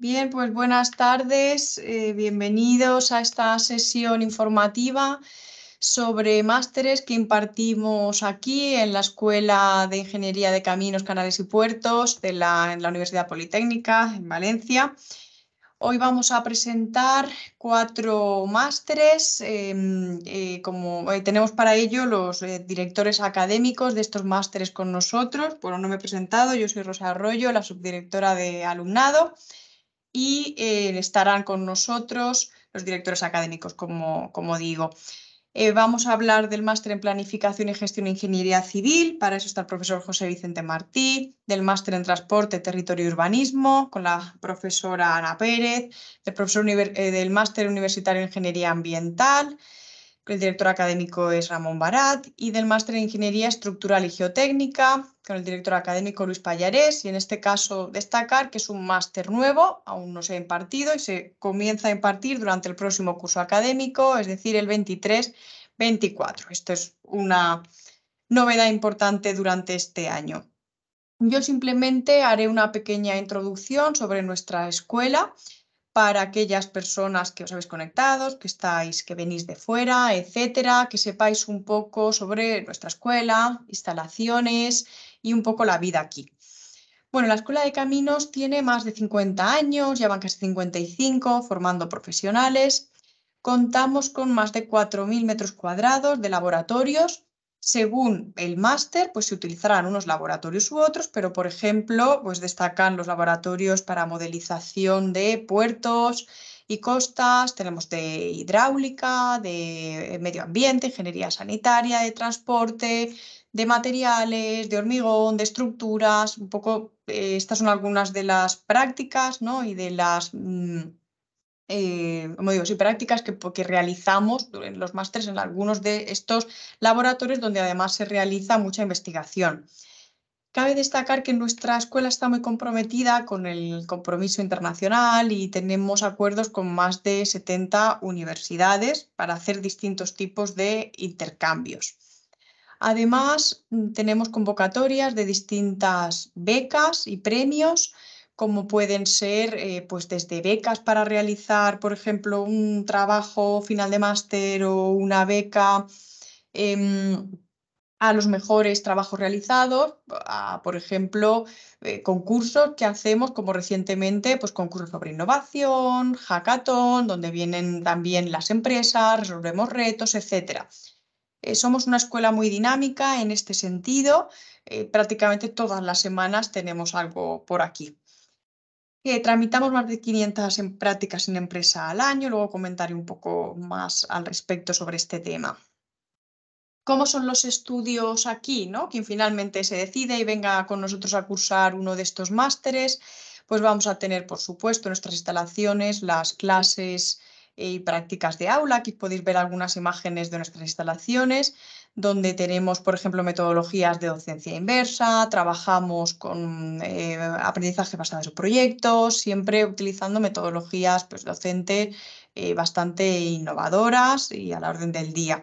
Bien, pues buenas tardes, eh, bienvenidos a esta sesión informativa sobre másteres que impartimos aquí en la Escuela de Ingeniería de Caminos, Canales y Puertos de la, en la Universidad Politécnica en Valencia. Hoy vamos a presentar cuatro másteres. Em, eh, como eh, tenemos para ello los directores académicos de estos másteres con nosotros. Bueno, no me he presentado, yo soy Rosa Arroyo, la subdirectora de alumnado y eh, estarán con nosotros los directores académicos, como, digo. Eh, vamos a hablar del máster en Planificación y Gestión de Ingeniería Civil, para eso está el profesor José Vicente Martí, del máster en Transporte, Territorio y Urbanismo, con la profesora Ana Pérez, del, profesor, eh, del máster universitario en Ingeniería Ambiental, el director académico es Ramón Barat y del máster en Ingeniería Estructural y Geotécnica con el director académico Luis Pallarés y en este caso destacar que es un máster nuevo, aún no se ha impartido y se comienza a impartir durante el próximo curso académico, es decir, el 23-24. Esto es una novedad importante durante este año. Yo simplemente haré una pequeña introducción sobre nuestra escuela para aquellas personas que os habéis conectado, que estáis, que venís de fuera, etcétera, que sepáis un poco sobre nuestra escuela, instalaciones y un poco la vida aquí. Bueno, la Escuela de Caminos tiene más de 50 años, ya van casi 55, formando profesionales. Contamos con más de 4.000 metros cuadrados de laboratorios según el máster, pues se utilizarán unos laboratorios u otros, pero por ejemplo, pues destacan los laboratorios para modelización de puertos y costas, tenemos de hidráulica, de medio ambiente, ingeniería sanitaria, de transporte, de materiales, de hormigón, de estructuras, un poco, eh, estas son algunas de las prácticas ¿no? y de las... Mm, eh, como digo, prácticas que, que realizamos en los másteres en algunos de estos laboratorios donde además se realiza mucha investigación. Cabe destacar que nuestra escuela está muy comprometida con el compromiso internacional y tenemos acuerdos con más de 70 universidades para hacer distintos tipos de intercambios. Además, mm, tenemos convocatorias de distintas becas y premios como pueden ser eh, pues desde becas para realizar, por ejemplo, un trabajo final de máster o una beca em, a los mejores trabajos realizados, por ejemplo, eh, concursos que hacemos como recientemente, pues concursos sobre innovación, hackathon, donde vienen también las empresas, resolvemos retos, etcétera. Eh, somos una escuela muy dinámica en este sentido. prácticamente todas las semanas tenemos algo por aquí tramitamos más de 500 en prácticas en empresa al año. Luego comentaré un poco más al respecto sobre este tema. ¿Cómo son los estudios aquí? ¿no? Quien finalmente se decide y venga con nosotros a cursar uno de estos másteres, pues vamos a tener, por supuesto, nuestras instalaciones, las clases eh, y prácticas de aula. Aquí podéis ver algunas imágenes de nuestras instalaciones donde tenemos, por ejemplo, metodologías de docencia inversa, trabajamos con eh, aprendizaje basado en proyectos, siempre utilizando metodologías pues, docentes eh, bastante innovadoras y a la orden del día.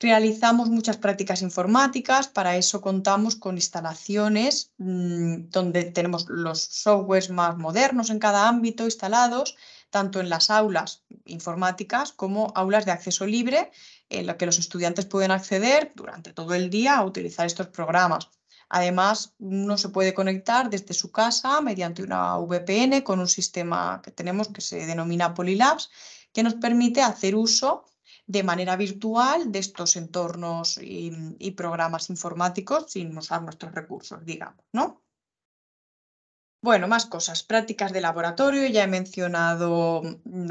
Realizamos muchas prácticas informáticas, para eso contamos con instalaciones mm, donde tenemos los softwares más modernos en cada ámbito instalados, tanto en las aulas informáticas como aulas de acceso libre en la que los estudiantes pueden acceder durante todo el día a utilizar estos programas. Además, uno se puede conectar desde su casa mediante una VPN con un sistema que tenemos que se denomina Polylabs, que nos permite hacer uso de manera virtual de estos entornos y, y programas informáticos sin usar nuestros recursos, digamos, ¿no? Bueno, más cosas, prácticas de laboratorio, ya he mencionado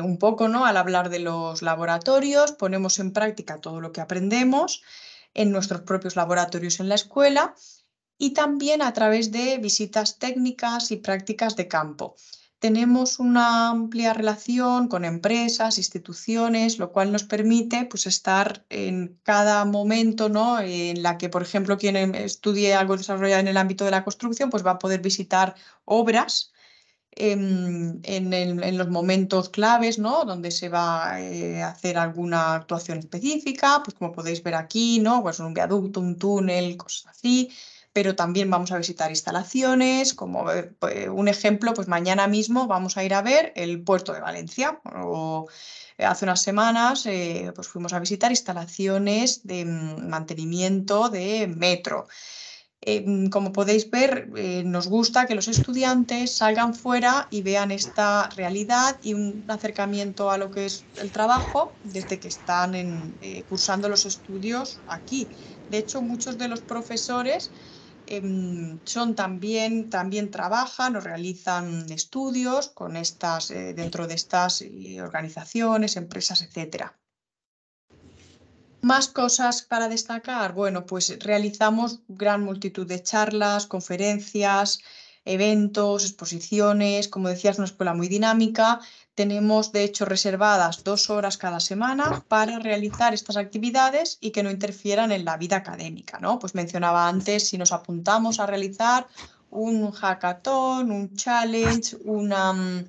un poco, ¿no? Al hablar de los laboratorios, ponemos en práctica todo lo que aprendemos en nuestros propios laboratorios en la escuela y también a través de visitas técnicas y prácticas de campo tenemos una amplia relación con empresas, instituciones, lo cual nos permite pues, estar en cada momento en la que, por ejemplo, quien em, estudie algo desarrollado en el ámbito de la construcción, pues va a poder visitar obras em, en, los momentos claves, Donde se va eh, a hacer alguna actuación específica, pues como podéis ver aquí, ¿no? Pues un viaducto, un túnel, cosas así pero también vamos a visitar instalaciones, como eh, pues, un ejemplo, pues mañana mismo vamos a ir a ver el puerto de Valencia. O eh, hace unas semanas eh, pues fuimos a visitar instalaciones de mm, mantenimiento de metro. Mm, como podéis ver, nos gusta que los estudiantes salgan fuera y vean esta realidad y un acercamiento a lo que es el trabajo desde que están cursando los estudios aquí. De hecho, muchos de los profesores Em, son también, también trabajan o realizan estudios con estas, eh, dentro de estas eh, organizaciones, empresas, etc. Más cosas para destacar. Bueno, pues realizamos gran multitud de charlas, conferencias, eventos, exposiciones, como decía, es una escuela muy dinámica, tenemos, de hecho, reservadas dos horas cada semana para realizar estas actividades y que no interfieran en la vida académica. ¿no? Pues mencionaba antes, si nos apuntamos a realizar un hackathon, un challenge, una, mm,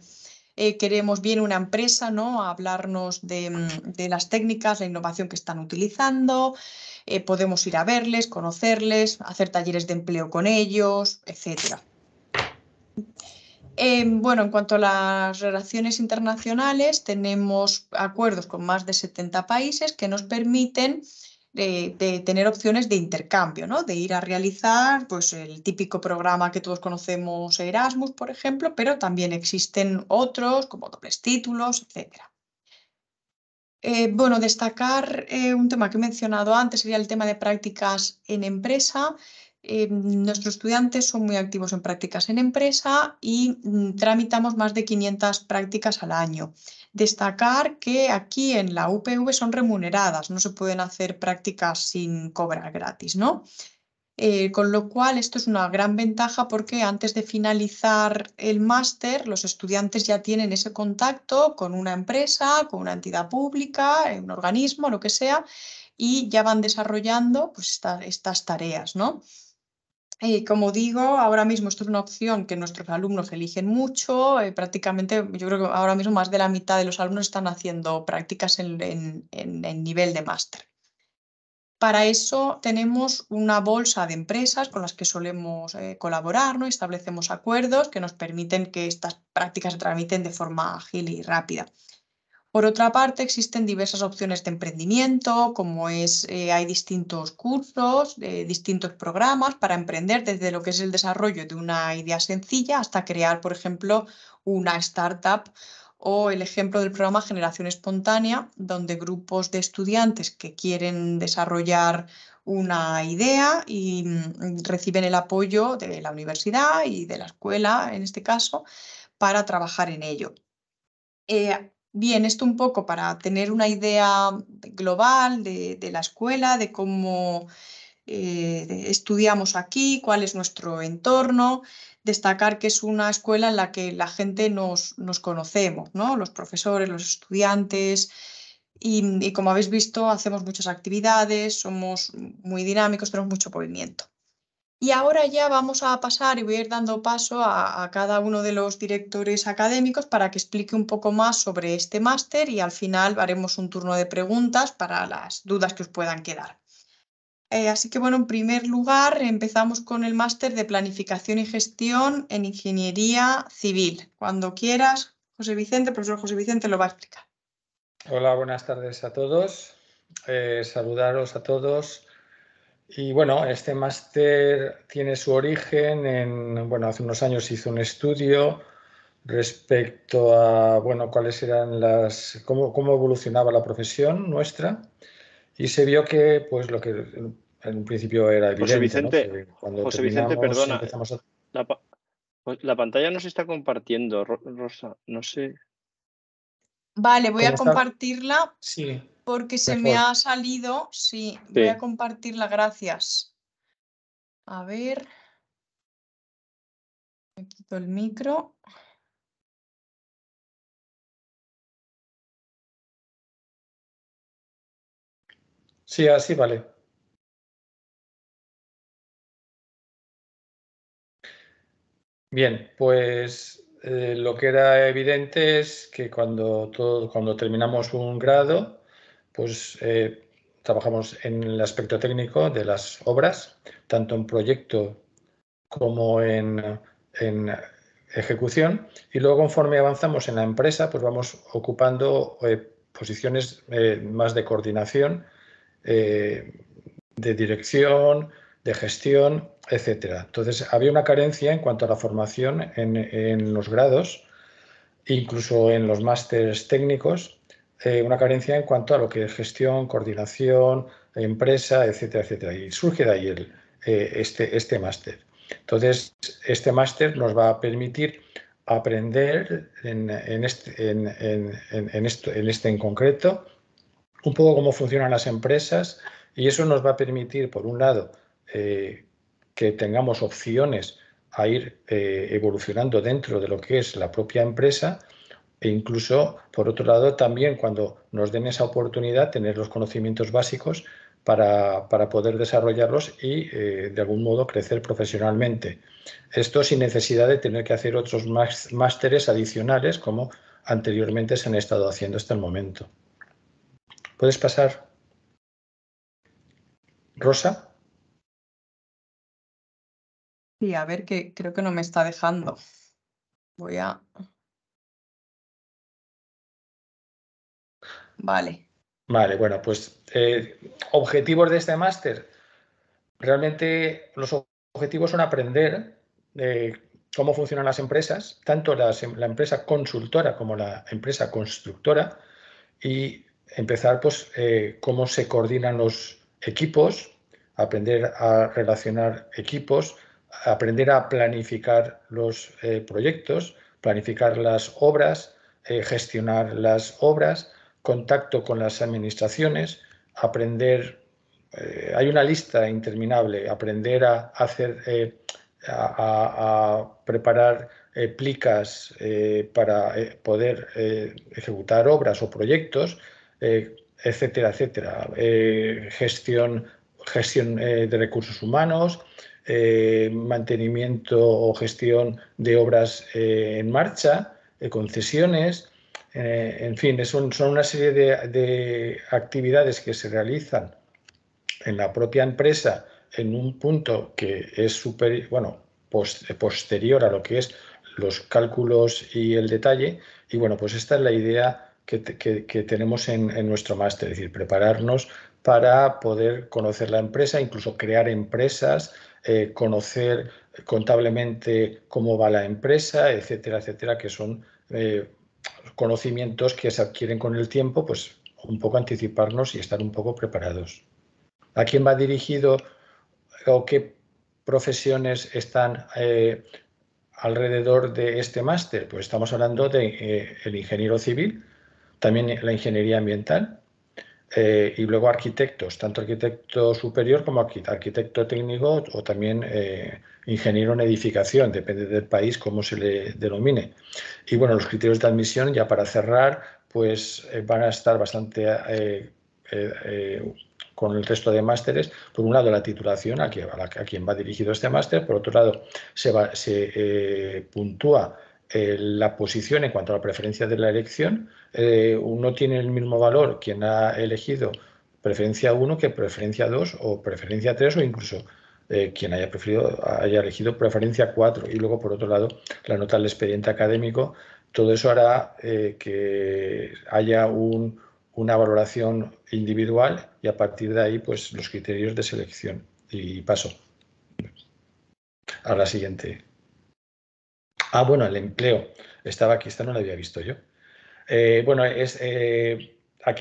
eh, queremos bien una empresa ¿no? hablarnos mm, de, las técnicas, la innovación que están utilizando, eh, podemos ir a verles, conocerles, hacer talleres de empleo con ellos, etcétera. Em, bueno, en cuanto a las relaciones internacionales, tenemos acuerdos con más de 70 países que nos permiten eh, tener opciones de intercambio, ¿no? de ir a realizar pues, el típico programa que todos conocemos, Erasmus, por ejemplo, pero también existen otros como dobles títulos, etcétera. Eh, bueno, destacar eh, un tema que he mencionado antes, sería el tema de prácticas en empresa. Eh, nuestros estudiantes son muy activos en prácticas en empresa y mm, tramitamos más de 500 prácticas al año. Destacar que aquí en la UPV son remuneradas, no se pueden hacer prácticas sin cobrar gratis, ¿no? Eh, con lo cual, esto es una gran ventaja porque antes de finalizar el máster, los estudiantes ya tienen ese contacto con una empresa, con una entidad pública, eh, un organismo, lo que sea, y ya van desarrollando pues, estas tareas, ¿no? Eh, como digo, ahora mismo esto es una opción que nuestros alumnos eligen mucho. Eh, prácticamente, yo creo que ahora mismo más de la mitad de los alumnos están haciendo prácticas en, nivel de máster. Para eso tenemos una bolsa de empresas con las que solemos eh, colaborar, establecemos acuerdos que nos permiten que estas prácticas se tramiten de forma ágil y rápida. Por otra parte, existen diversas opciones de emprendimiento, como es, eh, hay distintos cursos, eh, distintos programas para emprender desde lo que es el desarrollo de una idea sencilla hasta crear, por ejemplo, una startup o el ejemplo del programa Generación Espontánea, donde grupos de estudiantes que quieren desarrollar una idea y mm, reciben el apoyo de la universidad y de la escuela, en este caso, para trabajar en ello. Eh, Bien, esto un poco para tener una idea global de, la escuela, de cómo eh, estudiamos aquí, cuál es nuestro entorno. Destacar que es una escuela en la que la gente nos, conocemos, ¿no? los profesores, los estudiantes, y, y, como habéis visto, hacemos muchas actividades, somos muy dinámicos, tenemos mucho movimiento. Y ahora ya vamos a pasar y voy a ir dando paso a, cada uno de los directores académicos para que explique un poco más sobre este máster y al final haremos un turno de preguntas para las dudas que os puedan quedar. Eh, así que bueno, en primer lugar empezamos con el máster de Planificación y Gestión en Ingeniería Civil. Cuando quieras, José Vicente, profesor José Vicente lo va a explicar. Hola, buenas tardes a todos. Eh, saludaros a todos. Y bueno, este máster tiene su origen en, bueno, hace unos años hizo un estudio respecto a, bueno, cuáles eran las, cómo, cómo evolucionaba la profesión nuestra y se vio que, pues, lo que en un principio era evidente. José Vicente, cuando José Vicente perdona, a... Pues, la, pantalla no se está compartiendo, Rosa, no sé. Vale, voy a compartirla. Sí porque se me ha salido. Sí, voy a compartirla, gracias. A ver. Me quito el micro. Sí, así vale. Bien, pues eh, lo que era evidente es que cuando, todo, cuando terminamos un grado, pues eh, trabajamos en el aspecto técnico de las obras, tanto en proyecto como en, ejecución, y luego conforme avanzamos en la empresa, pues vamos ocupando eh, posiciones eh, más de coordinación, de dirección, de gestión, etcétera. Entonces, había una carencia en cuanto a la formación en, en los grados, incluso en los másteres técnicos, eh, una carencia en cuanto a lo que es gestión, coordinación, empresa, etcétera, etcétera. Y surge de ahí eh, este, este, máster. Entonces, este máster nos va a permitir aprender este, en, este, en, concreto un poco cómo funcionan las empresas y eso nos va a permitir, por un lado, eh, que tengamos opciones a ir evolucionando dentro de lo que es la propia empresa e incluso, por otro lado, también cuando nos den esa oportunidad, tener los conocimientos básicos para, poder desarrollarlos y, eh, de algún modo, crecer profesionalmente. Esto sin necesidad de tener que hacer otros másteres adicionales, como anteriormente se han estado haciendo hasta el momento. ¿Puedes pasar? Rosa. Sí, a ver que creo que no me está dejando. Voy a Vale. Vale, bueno, pues eh, objetivos de este máster. Realmente los objetivos son aprender eh, cómo funcionan las empresas, tanto em, la empresa consultora como la empresa constructora, y empezar pues eh, cómo se coordinan los equipos, aprender a relacionar equipos, aprender a planificar los proyectos, planificar las obras, gestionar las obras contacto con las administraciones, aprender, eh, hay una lista interminable, aprender a, hacer, eh, a, preparar eh, plicas para poder ejecutar obras o proyectos, etcétera, etcétera. gestión gestión de recursos humanos, mantenimiento o gestión de obras en marcha, concesiones, eh, en fin, son, una serie de, actividades que se realizan en la propia empresa en un punto que es super, bueno, posterior a lo que es los cálculos y el detalle. Y bueno, pues esta es la idea que, tenemos en, nuestro máster, es decir, prepararnos para poder conocer la empresa, incluso crear empresas, eh, conocer contablemente cómo va la empresa, etcétera, etcétera, que son eh, conocimientos que se adquieren con el tiempo, pues un poco anticiparnos y estar un poco preparados. ¿A quién va dirigido o qué profesiones están eh, alrededor de este máster? Pues estamos hablando del de, eh, el ingeniero civil, también la ingeniería ambiental, eh, y luego arquitectos, tanto arquitecto superior como arquitecto técnico o también eh, ingeniero en edificación, depende del país cómo se le denomine. Y bueno, los criterios de admisión, ya para cerrar, pues eh, van a estar bastante con el resto de másteres. Por un lado, la titulación, a, quien va dirigido este máster. Por otro lado, se, puntúa eh, la posición en cuanto a la preferencia de la elección, eh, uno tiene el mismo valor quien ha elegido preferencia 1 que preferencia 2 o preferencia 3 o incluso eh, quien haya, haya elegido preferencia 4. Y luego, por otro lado, la nota del expediente académico, todo eso hará que haya un, una valoración individual y a partir de ahí pues los criterios de selección. Y paso a la siguiente. Ah, bueno, el empleo. Estaba aquí, esta no la había visto yo. Eh, bueno, es eh,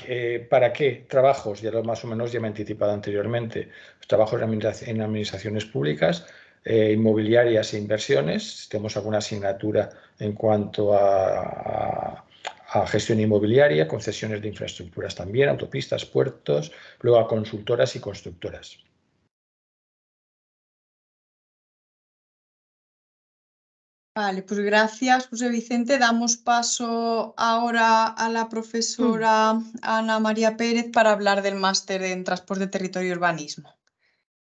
eh, para qué trabajos, ya lo más o menos ya me he anticipado anteriormente, trabajos en administraciones públicas, inmobiliarias e inversiones. Tenemos alguna asignatura en cuanto a, gestión inmobiliaria, concesiones de infraestructuras también, autopistas, puertos, luego a consultoras y constructoras. Vale, pues gracias, José Vicente. Damos paso ahora a la profesora Ana María Pérez para hablar del máster en transporte, territorio y urbanismo.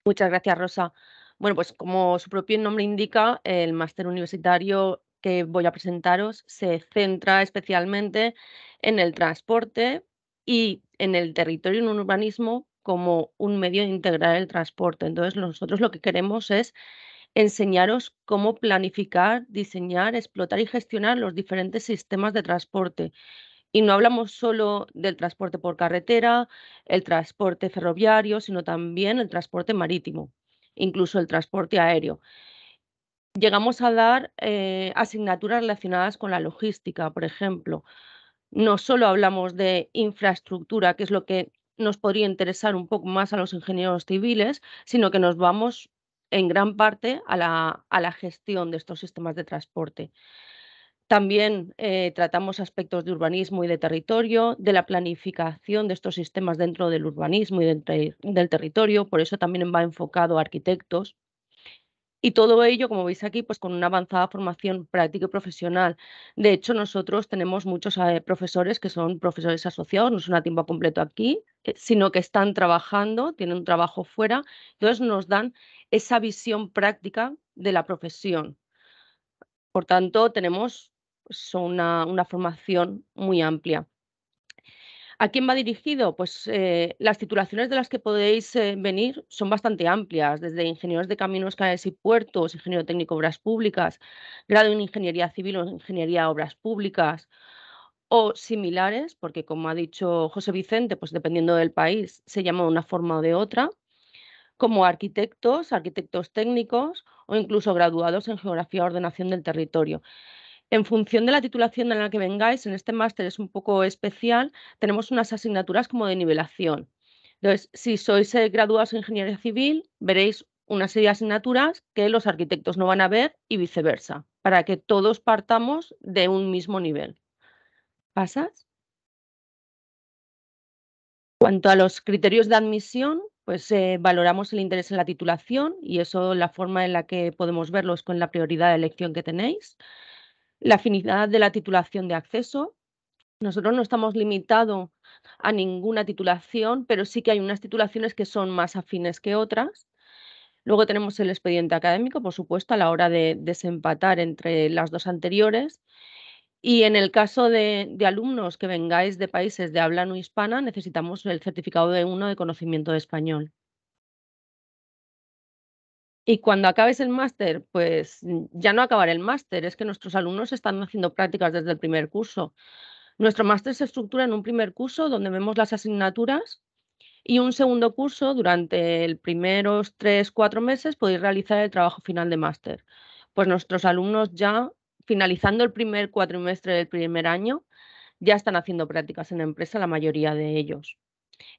Muchas gracias, Rosa. Bueno, pues como su propio nombre indica, el máster universitario que voy a presentaros se centra especialmente en el transporte y en el territorio y en un urbanismo como un medio de integrar el transporte. Entonces, nosotros lo que queremos es enseñaros cómo planificar, diseñar, explotar y gestionar los diferentes sistemas de transporte. Y no hablamos solo del transporte por carretera, el transporte ferroviario, sino también el transporte marítimo, incluso el transporte aéreo. Llegamos a dar eh, asignaturas relacionadas con la logística, por ejemplo. No solo hablamos de infraestructura, que es lo que nos podría interesar un poco más a los ingenieros civiles, sino que nos vamos en gran parte a la, gestión de estos sistemas de transporte. También eh, tratamos aspectos de urbanismo y de territorio, de la planificación de estos sistemas dentro del urbanismo y del territorio, por eso también va enfocado a arquitectos. Y todo ello, como veis aquí, pues con una avanzada formación práctica y profesional. De hecho, nosotros tenemos muchos eh, profesores que son profesores asociados, no son a tiempo completo aquí, eh, sino que están trabajando, tienen un trabajo fuera, entonces nos dan esa visión práctica de la profesión. Por tanto, tenemos pues, una formación muy amplia. ¿A quién va dirigido? Pues eh, las titulaciones de las que podéis eh, venir son bastante amplias, desde ingenieros de caminos, canales y puertos, ingeniero técnico obras públicas, grado en ingeniería civil o ingeniería obras públicas o similares, porque como ha dicho José Vicente, pues dependiendo del país se llama de una forma o de otra, como arquitectos, arquitectos técnicos o incluso graduados en geografía ordenación del territorio. En función de la titulación en la que vengáis, en este máster es un poco especial, tenemos unas asignaturas como de nivelación. Entonces, si sois eh, graduados en ingeniería civil, veréis una serie de asignaturas que los arquitectos no van a ver y viceversa, para que todos partamos de un mismo nivel. ¿Pasas? cuanto a los criterios de admisión, pues eh, valoramos el interés en la titulación y eso la forma en la que podemos verlo es con la prioridad de elección que tenéis la afinidad de la titulación de acceso. Nosotros no estamos limitados a ninguna titulación, pero sí que hay unas titulaciones que son más afines que otras. Luego tenemos el expediente académico, por supuesto, a la hora de desempatar entre las dos anteriores. Y en el caso de, de alumnos que vengáis de países de habla no hispana, necesitamos el certificado de uno de conocimiento de español. Y cuando acabes el máster, pues mm, ya no acabar el máster, es que nuestros alumnos están haciendo prácticas desde el primer curso. Nuestro máster se estructura en un primer curso donde vemos las asignaturas y un segundo curso durante los primeros tres, cuatro meses podéis realizar el trabajo final de máster. Pues nuestros alumnos ya finalizando el primer cuatrimestre del primer año ya están haciendo prácticas en la empresa la mayoría de ellos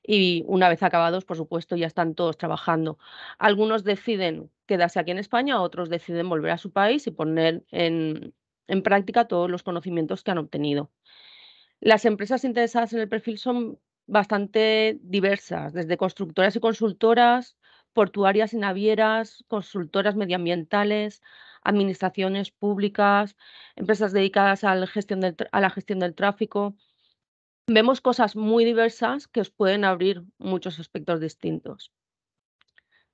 y una vez acabados, por supuesto, ya están todos trabajando. Algunos deciden quedarse aquí en España, otros deciden volver a su país y poner en, práctica todos los conocimientos que han obtenido. Las empresas interesadas en el perfil son bastante diversas, desde constructoras y consultoras, portuarias y navieras, consultoras medioambientales, administraciones públicas, empresas dedicadas a la gestión del tráfico, vemos cosas muy diversas que os pueden abrir muchos aspectos distintos.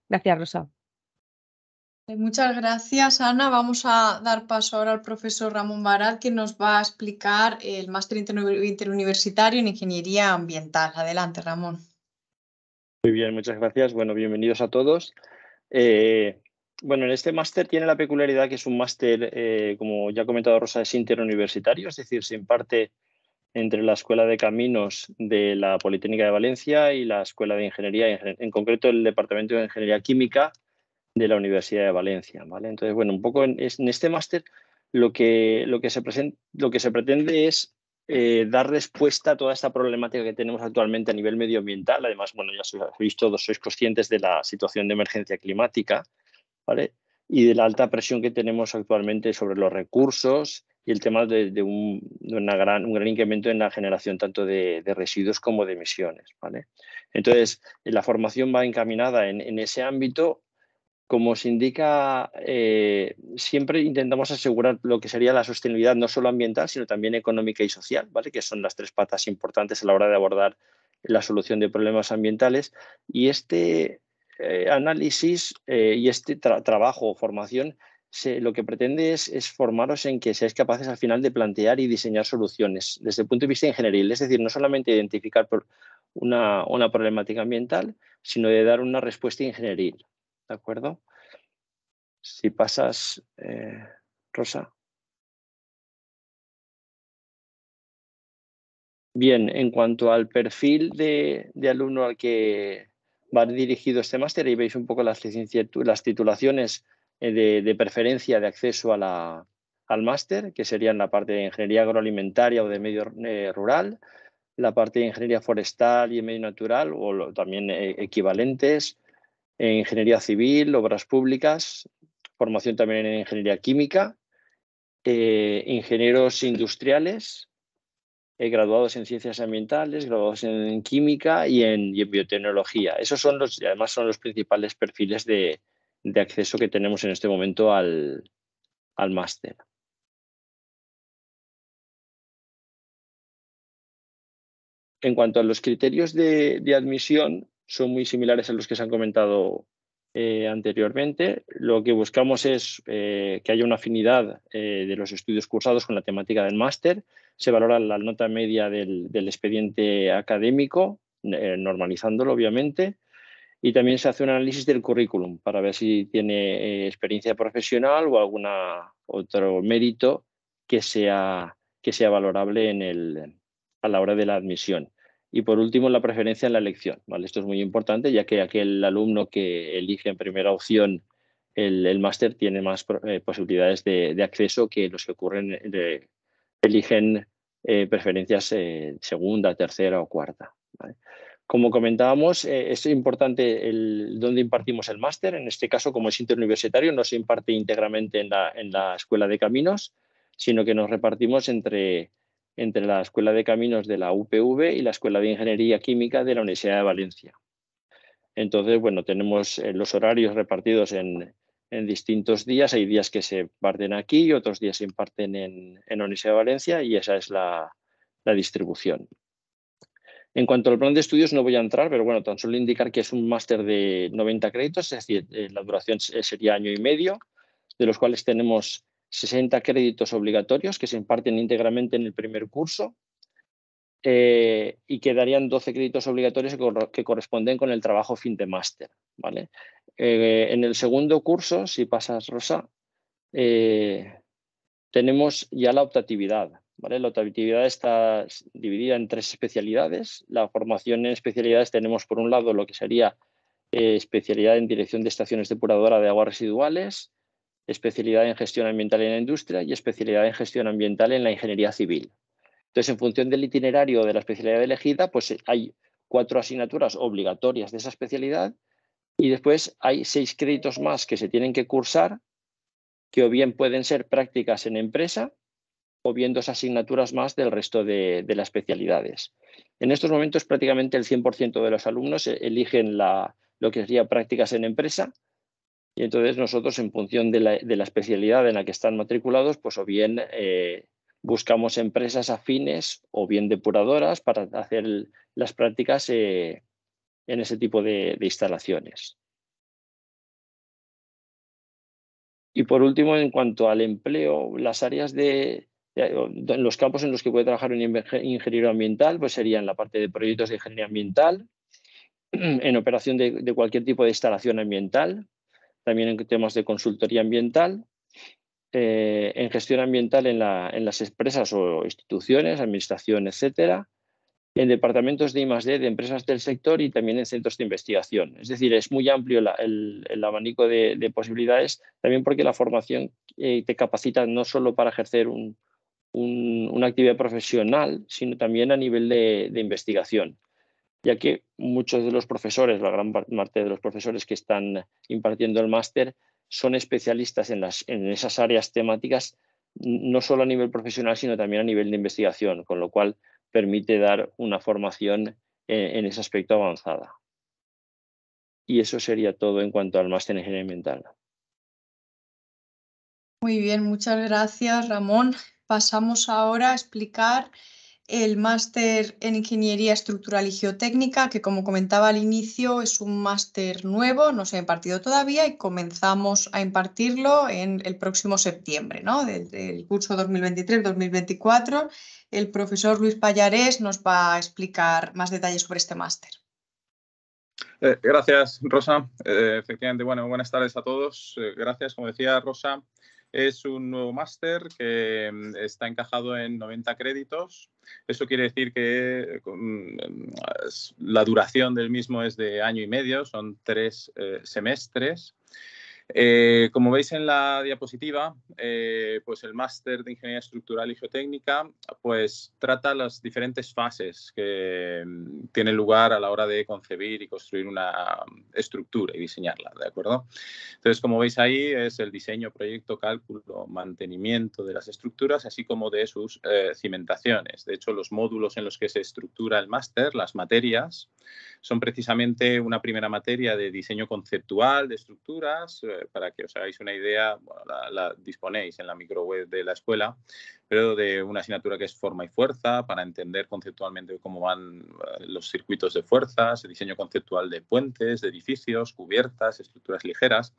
Gracias, Rosa. Pues muchas gracias, Ana. Vamos a dar paso ahora al profesor Ramón Baral, que nos va a explicar el máster interuniversitario en Ingeniería Ambiental. Adelante, Ramón. Muy bien, muchas gracias. Bueno, bienvenidos a todos. Eh, bueno, en este máster tiene la peculiaridad que es un máster, eh, como ya ha comentado Rosa, es interuniversitario, es decir, se imparte entre la Escuela de Caminos de la Politécnica de Valencia y la Escuela de Ingeniería, en concreto el Departamento de Ingeniería Química de la Universidad de Valencia. ¿vale? Entonces, bueno, un poco en, este máster lo que, lo, que se lo que se pretende es eh, dar respuesta a toda esta problemática que tenemos actualmente a nivel medioambiental. Además, bueno, ya sois, sois todos sois conscientes de la situación de emergencia climática ¿vale? y de la alta presión que tenemos actualmente sobre los recursos y el tema de, un, gran, incremento en la generación tanto de, residuos como de emisiones. ¿vale? Entonces, eh, la formación va encaminada en, ese ámbito. Como se indica, eh, siempre intentamos asegurar lo que sería la sostenibilidad no solo ambiental, sino también económica y social, ¿vale? que son las tres patas importantes a la hora de abordar la solución de problemas ambientales. Y este eh, análisis y este trabajo o formación lo que pretende es, formaros en que seáis capaces al final de plantear y diseñar soluciones desde el punto de vista ingenieril, es decir, no solamente identificar por una, una, problemática ambiental, sino de dar una respuesta ingenieril. ¿De acuerdo? Si pasas, eh, Rosa. Bien, en cuanto al perfil de, alumno al que va dirigido este máster, y veis un poco las las titulaciones eh, de, preferencia de acceso a al máster, que serían la parte de ingeniería agroalimentaria o de medio eh, rural, la parte de ingeniería forestal y medio natural, o también eh, equivalentes, ingeniería civil, obras públicas, formación también en ingeniería química, ingenieros industriales, graduados en ciencias ambientales, graduados en química y en, y en biotecnología. Esos son los, además son los principales perfiles de, de acceso que tenemos en este momento al, al máster. En cuanto a los criterios de, admisión, son muy similares a los que se han comentado eh, anteriormente. Lo que buscamos es eh, que haya una afinidad eh, de los estudios cursados con la temática del máster. Se valora la nota media del, del expediente académico, normalizándolo, obviamente y también se hace un análisis del currículum para ver si tiene eh, experiencia profesional o algún otro mérito que sea, que sea valorable en a la hora de la admisión. Y por último, la preferencia en la elección. ¿vale? Esto es muy importante, ya que aquel alumno que elige en primera opción el, máster tiene más eh, posibilidades de, acceso que los que ocurren, eligen eh, preferencias segunda, tercera o cuarta. Como comentábamos, eh, es importante el, dónde impartimos el máster. En este caso, como es interuniversitario, no se imparte íntegramente en la, Escuela de Caminos, sino que nos repartimos entre, entre la Escuela de Caminos de la UPV y la Escuela de Ingeniería Química de la Universidad de Valencia. Entonces, bueno, tenemos eh, los horarios repartidos en, distintos días. Hay días que se imparten aquí y otros días se imparten en, la Universidad de Valencia y esa es la distribución. En cuanto al plan de estudios, no voy a entrar, pero bueno, tan solo indicar que es un máster de 90 créditos, es decir, eh, la duración eh, sería año y medio, de los cuales tenemos 60 créditos obligatorios que se imparten íntegramente en el primer curso eh, y quedarían 12 créditos obligatorios que, corresponden con el trabajo fin de máster. ¿vale? en el segundo curso, si pasas Rosa, tenemos ya la optatividad, la actividad está dividida en tres especialidades. La formación en especialidades tenemos por un lado lo que sería eh, especialidad en dirección de estaciones depuradora de aguas residuales, especialidad en gestión ambiental en la industria y especialidad en gestión ambiental en la ingeniería civil. Entonces, en función del itinerario de la especialidad elegida, pues eh, hay cuatro asignaturas obligatorias de esa especialidad y después hay seis créditos más que se tienen que cursar, que o bien pueden ser prácticas en empresa, o bien dos asignaturas más del resto de, las especialidades. En estos momentos prácticamente el 100% de los alumnos eh, eligen la, lo que sería prácticas en empresa y entonces nosotros en función de la, especialidad en la que están matriculados, pues o bien eh, buscamos empresas afines o bien depuradoras para hacer las prácticas eh, en ese tipo de, de instalaciones. Y por último, en cuanto al empleo, las áreas de, en los campos en los que puede trabajar un ingeniero ambiental pues serían la parte de proyectos de ingeniería ambiental, en operación de, cualquier tipo de instalación ambiental, también en temas de consultoría ambiental, eh, en gestión ambiental en, las empresas o instituciones, administración, etcétera, en departamentos de I+.D. de empresas del sector y también en centros de investigación. Es decir, es muy amplio el, abanico de, posibilidades, también porque la formación eh, te capacita no solo para ejercer un, una actividad profesional, sino también a nivel de, investigación, ya que muchos de los profesores, la gran parte de los profesores que están impartiendo el máster, son especialistas en, esas áreas temáticas, no solo a nivel profesional, sino también a nivel de investigación, con lo cual permite dar una formación e, en, ese aspecto avanzada. Y eso sería todo en cuanto al máster en ingeniería ambiental. Muy bien, muchas gracias Ramón pasamos ahora a explicar el máster en Ingeniería Estructural y Geotécnica, que como comentaba al inicio es un máster nuevo, no se ha impartido todavía y comenzamos a impartirlo en el próximo septiembre, ¿no? del, curso 2023-2024. El profesor Luis Pallarés nos va a explicar más detalles sobre este máster. Eh, gracias, Rosa. Eh, efectivamente, bueno, buenas tardes a todos. Eh, gracias, como decía Rosa. Es un nuevo máster que mm, está encajado en 90 créditos. Eso quiere decir que eh, mm, la duración del mismo es de año y medio, son tres eh, semestres. Eh, como veis en la diapositiva, eh, pues el máster de Ingeniería Estructural y Geotécnica pues trata las diferentes fases que mm, tienen lugar a la hora de concebir y construir una mm, estructura y diseñarla, ¿de acuerdo? Entonces, como veis ahí, es el diseño, proyecto, cálculo, mantenimiento de las estructuras, así como de sus eh, cimentaciones. De hecho, los módulos en los que se estructura el máster, las materias, son precisamente una primera materia de diseño conceptual de estructuras, para que os hagáis una idea, la, disponéis en la web de la escuela, pero de una asignatura que es forma y fuerza, para entender conceptualmente cómo van eh, los circuitos de fuerzas, el diseño conceptual de puentes, de edificios, cubiertas, estructuras ligeras.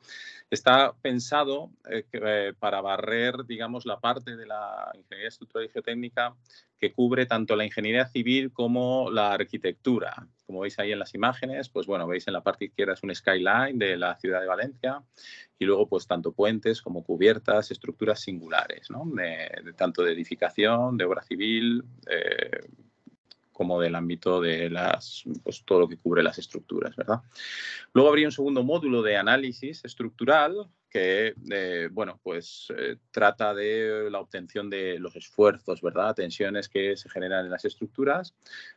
Está pensado eh, eh, para barrer, digamos, la parte de la ingeniería estructural y geotécnica que cubre tanto la ingeniería civil como la arquitectura como veis ahí en las imágenes, pues bueno, veis en la parte izquierda es un skyline de la ciudad de Valencia y luego pues tanto puentes como cubiertas, estructuras singulares, ¿no? de, tanto de edificación, de obra civil, eh, como del ámbito de las, pues, todo lo que cubre las estructuras. ¿verdad? Luego habría un segundo módulo de análisis estructural que eh, bueno, pues, eh, trata de la obtención de los esfuerzos, ¿verdad? tensiones que se generan en las estructuras,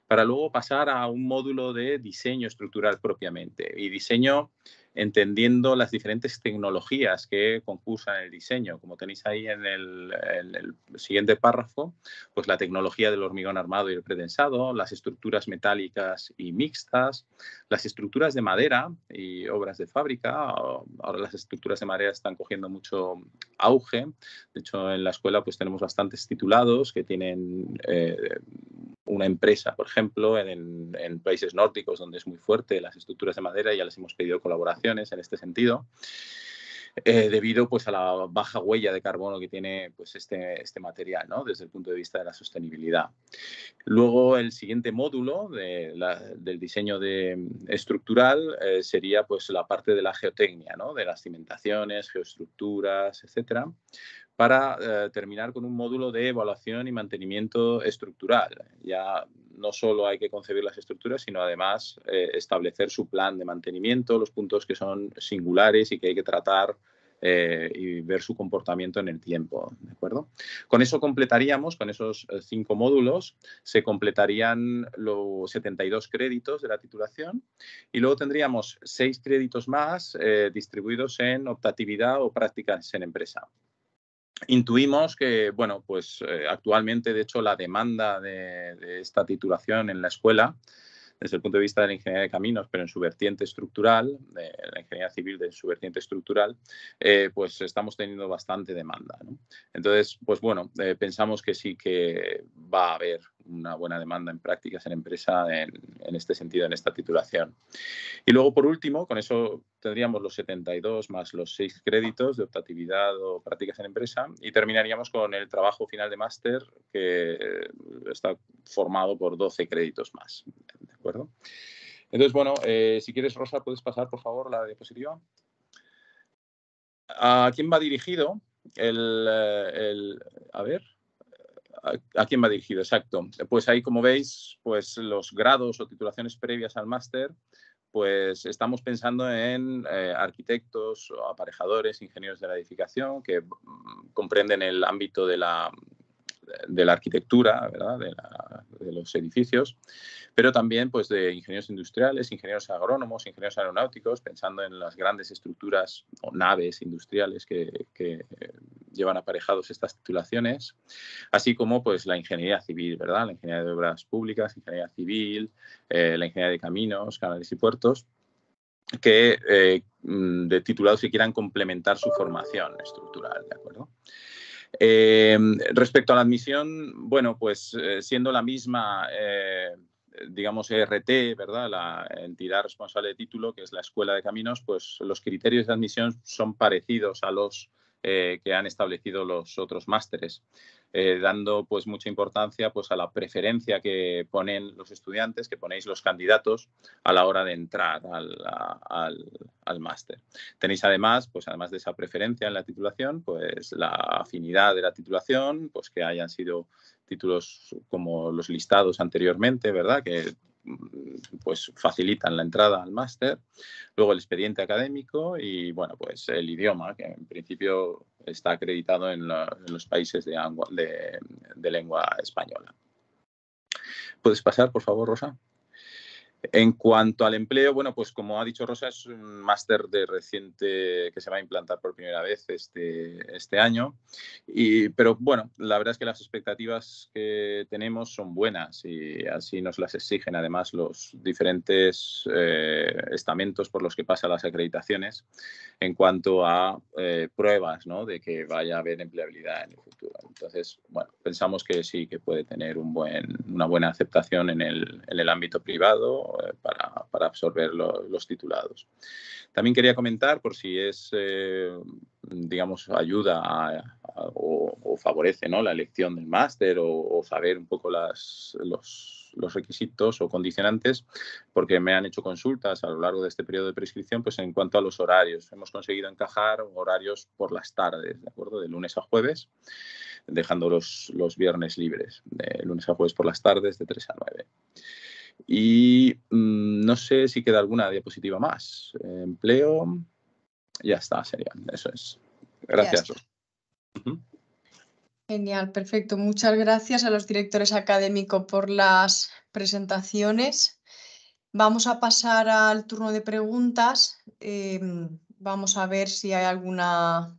para luego pasar a un módulo de diseño estructural propiamente. Y diseño entendiendo las diferentes tecnologías que concursan el diseño. Como tenéis ahí en el, siguiente párrafo, pues la tecnología del hormigón armado y el pretensado, las estructuras metálicas y mixtas, las estructuras de madera y obras de fábrica. Ahora las estructuras de madera están cogiendo mucho auge. De hecho, en la escuela pues tenemos bastantes titulados que tienen eh, una empresa, por ejemplo, en, países nórdicos donde es muy fuerte las estructuras de madera, ya les hemos pedido colaboraciones en este sentido. Eh, debido pues, a la baja huella de carbono que tiene pues, este, este material desde el punto de vista de la sostenibilidad. Luego, el siguiente módulo del diseño de, estructural eh, sería pues, la parte de la geotecnia, de las cimentaciones, geoestructuras, etcétera, para eh, terminar con un módulo de evaluación y mantenimiento estructural. Ya no solo hay que concebir las estructuras, sino además eh, establecer su plan de mantenimiento, los puntos que son singulares y que hay que tratar eh, y ver su comportamiento en el tiempo. ¿de acuerdo? Con eso completaríamos, con esos cinco módulos, se completarían los 72 créditos de la titulación y luego tendríamos seis créditos más distribuidos en optatividad o prácticas en empresa intuimos que, bueno, pues eh, actualmente, de hecho, la demanda de, esta titulación en la escuela, desde el punto de vista de la ingeniería de caminos, pero en su vertiente estructural, de la ingeniería civil de su vertiente estructural, eh, pues estamos teniendo bastante demanda. Entonces, pues bueno, eh, pensamos que sí que va a haber una buena demanda en prácticas en empresa en este sentido, en esta titulación. Y luego, por último, con eso tendríamos los 72 más los 6 créditos de optatividad o prácticas en empresa y terminaríamos con el trabajo final de máster que eh, está formado por 12 créditos más. ¿De acuerdo? Entonces, bueno, eh, si quieres, Rosa, puedes pasar, por favor, la diapositiva. ¿A quién va dirigido el, eh, el a ver, ¿A quién va dirigido? Exacto. Pues ahí, como veis, pues los grados o titulaciones previas al máster pues estamos pensando en eh, arquitectos, aparejadores, ingenieros de la edificación, que mm, comprenden el ámbito de la, de la arquitectura, ¿verdad? De, los edificios, pero también pues, de ingenieros industriales, ingenieros agrónomos, ingenieros aeronáuticos, pensando en las grandes estructuras o naves industriales que, eh, llevan aparejados estas titulaciones, así como pues, la ingeniería civil, ¿verdad? la ingeniería de obras públicas, ingeniería civil, eh, la ingeniería de caminos, canales y puertos que eh, mm, de titulados que quieran complementar su formación estructural, ¿de acuerdo? Eh, respecto a la admisión, bueno, pues eh, siendo la misma, eh, digamos, ERT, ¿verdad? La entidad responsable de título, que es la Escuela de Caminos, pues los criterios de admisión son parecidos a los eh, que han establecido los otros másteres, eh, dando pues mucha importancia pues a la preferencia que ponen los estudiantes, que ponéis los candidatos a la hora de entrar al, máster. Tenéis además, pues además de esa preferencia en la titulación, pues la afinidad de la titulación, pues que hayan sido títulos como los listados anteriormente, ¿verdad? Que Mm, pues facilitan la entrada al máster, luego el expediente académico y bueno, pues el idioma, que en principio está acreditado en, los países de lengua española. ¿Puedes pasar, por favor, Rosa? En cuanto al empleo, bueno, pues como ha dicho Rosa, es un máster de reciente que se va a implantar por primera vez este, este año. Y, pero bueno, la verdad es que las expectativas que tenemos son buenas y así nos las exigen además los diferentes eh, estamentos por los que pasan las acreditaciones en cuanto a eh, pruebas ¿no? de que vaya a haber empleabilidad en el futuro. Entonces, bueno, pensamos que sí que puede tener buen, una buena aceptación en el, en el ámbito privado eh, para, absorber los titulados. También quería comentar, por si es, eh, digamos, ayuda o, favorece ¿no? la elección del máster o, saber un poco las, los requisitos o condicionantes, porque me han hecho consultas a lo largo de este periodo de prescripción, pues en cuanto a los horarios. Hemos conseguido encajar horarios por las tardes, ¿de acuerdo? De lunes a jueves, dejando los, los viernes libres, de lunes a jueves por las tardes, de 3 a 9. Y mm, no sé si queda alguna diapositiva más. Empleo. Ya está, sería. Eso es. Gracias. Genial, perfecto. Muchas gracias a los directores académicos por las presentaciones. Vamos a pasar al turno de preguntas. Em, vamos a ver si hay alguna